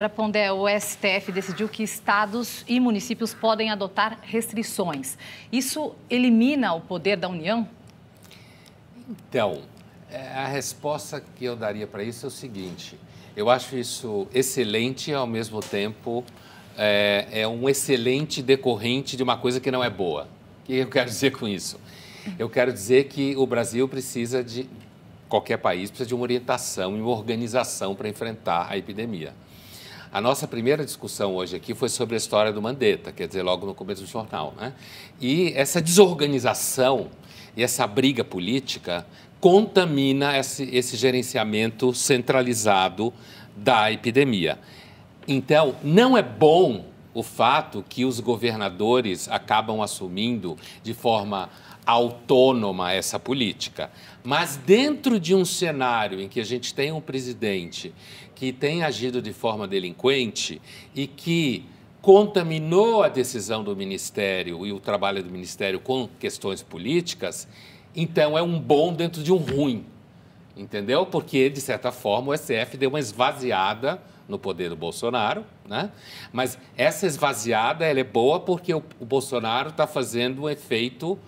Para Pondé, o STF decidiu que estados e municípios podem adotar restrições. Isso elimina o poder da União? Então, é, a resposta que eu daria para isso é o seguinte: eu acho isso excelente e, ao mesmo tempo, é, é um excelente decorrente de uma coisa que não é boa. O que eu quero dizer com isso? Eu quero dizer que o Brasil precisa de. Qualquer país precisa de uma orientação e uma organização para enfrentar a epidemia. A nossa primeira discussão hoje aqui foi sobre a história do Mandetta, quer dizer, logo no começo do jornal. Né? E essa desorganização e essa briga política contamina esse, esse gerenciamento centralizado da epidemia. Então, não é bom o fato que os governadores acabam assumindo de forma autônoma essa política. Mas dentro de um cenário em que a gente tem um presidente que tem agido de forma delinquente e que contaminou a decisão do ministério e o trabalho do ministério com questões políticas, então é um bom dentro de um ruim. Entendeu? Porque, de certa forma, o SF deu uma esvaziada no poder do Bolsonaro, né? Mas essa esvaziada, ela é boa porque o, o Bolsonaro está fazendo um efeito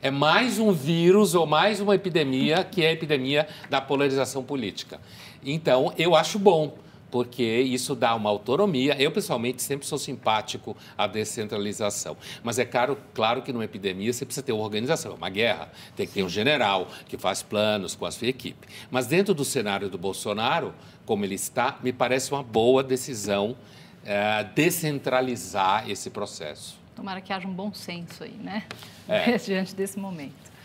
é mais um vírus ou mais uma epidemia que é a epidemia da polarização política. Então, eu acho bom porque isso dá uma autonomia. Eu, pessoalmente, sempre sou simpático à descentralização. Mas é claro, claro que numa epidemia você precisa ter uma organização, é uma guerra. Tem que ter um general que faz planos com a sua equipe. Mas dentro do cenário do Bolsonaro, como ele está, me parece uma boa decisão é, descentralizar esse processo. Tomara que haja um bom senso aí, né? É. Diante desse momento.